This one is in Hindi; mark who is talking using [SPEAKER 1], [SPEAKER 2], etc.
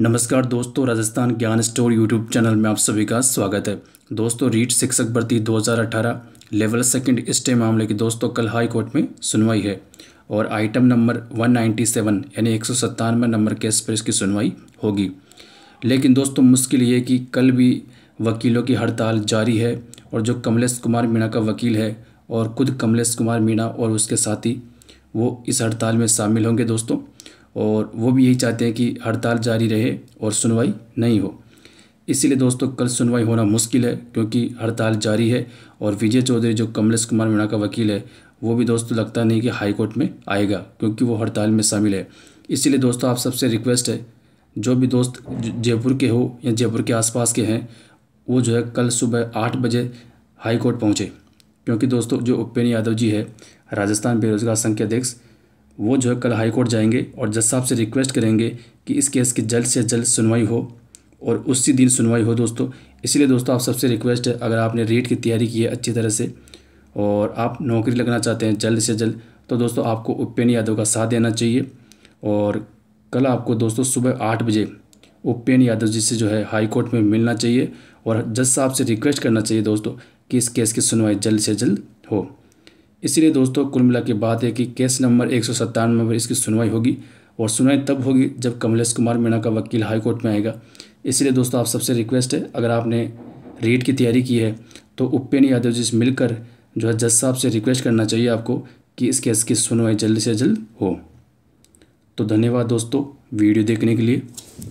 [SPEAKER 1] नमस्कार दोस्तों राजस्थान ज्ञान स्टोर यूट्यूब चैनल में आप सभी का स्वागत है दोस्तों रीट शिक्षक भर्ती 2018 लेवल सेकंड स्टे मामले की दोस्तों कल हाई कोर्ट में सुनवाई है और आइटम नंबर 197 यानी एक नंबर केस पर इसकी सुनवाई होगी लेकिन दोस्तों मुश्किल ये कि कल भी वकीलों की हड़ताल जारी है और जो कमलेश कुमार मीणा का वकील है और खुद कमलेश कुमार मीणा और उसके साथी वो इस हड़ताल में शामिल होंगे दोस्तों और वो भी यही चाहते हैं कि हड़ताल जारी रहे और सुनवाई नहीं हो इसीलिए दोस्तों कल सुनवाई होना मुश्किल है क्योंकि हड़ताल जारी है और विजय चौधरी जो कमलेश कुमार मीणा का वकील है वो भी दोस्तों लगता नहीं कि हाईकोर्ट में आएगा क्योंकि वो हड़ताल में शामिल है इसीलिए दोस्तों आप सबसे रिक्वेस्ट है जो भी दोस्त जयपुर के हो या जयपुर के आसपास के हैं वो जो है कल सुबह आठ बजे हाईकोर्ट पहुँचे क्योंकि दोस्तों जो उपेन्द्र यादव जी है राजस्थान बेरोजगार संघ के अध्यक्ष वो जो है कल हाई कोर्ट जाएंगे और जज साहब से रिक्वेस्ट करेंगे कि इस केस की जल्द से जल्द सुनवाई हो और उसी दिन सुनवाई हो दोस्तों इसीलिए दोस्तों आप सबसे रिक्वेस्ट है अगर आपने रेट की तैयारी की है अच्छी तरह से और आप नौकरी लगना चाहते हैं जल्द से जल्द तो दोस्तों आपको उपेन यादव का साथ देना चाहिए और कल आपको दोस्तों सुबह आठ बजे उपेन यादव जी से जो है हाई कोर्ट में मिलना चाहिए और जज साहब से रिक्वेस्ट करना चाहिए दोस्तों कि इस केस की सुनवाई जल्द से जल्द हो इसलिए दोस्तों कुल मिला के बात है कि केस नंबर एक सौ पर इसकी सुनवाई होगी और सुनवाई तब होगी जब कमलेश कुमार मीणा का वकील हाईकोर्ट में आएगा इसलिए दोस्तों आप सबसे रिक्वेस्ट है अगर आपने रीट की तैयारी की है तो उपेन यादव जी से मिलकर जो है जज साहब से रिक्वेस्ट करना चाहिए आपको कि इस केस की सुनवाई जल्द से जल्द हो तो धन्यवाद दोस्तों वीडियो देखने के लिए